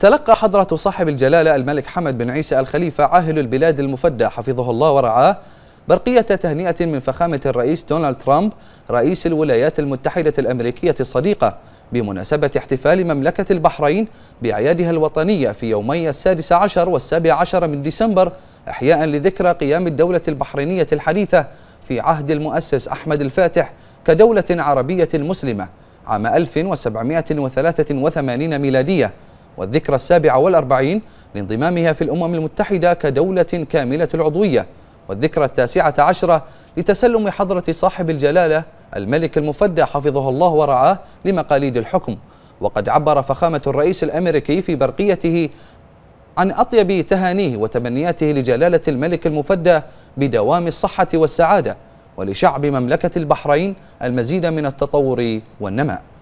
تلقى حضرة صاحب الجلالة الملك حمد بن عيسى الخليفة عاهل البلاد المفدى حفظه الله ورعاه برقية تهنئة من فخامة الرئيس دونالد ترامب رئيس الولايات المتحدة الأمريكية الصديقة بمناسبة احتفال مملكة البحرين بأعيادها الوطنية في يومي السادس عشر والسابع عشر من ديسمبر إحياء لذكرى قيام الدولة البحرينية الحديثة في عهد المؤسس أحمد الفاتح كدولة عربية مسلمة عام 1783 ميلادية والذكرى السابعة والأربعين لانضمامها في الأمم المتحدة كدولة كاملة العضوية والذكرى التاسعة عشرة لتسلم حضرة صاحب الجلالة الملك المفدى حفظه الله ورعاه لمقاليد الحكم وقد عبر فخامة الرئيس الأمريكي في برقيته عن أطيب تهانيه وتمنياته لجلالة الملك المفدى بدوام الصحة والسعادة ولشعب مملكة البحرين المزيد من التطور والنماء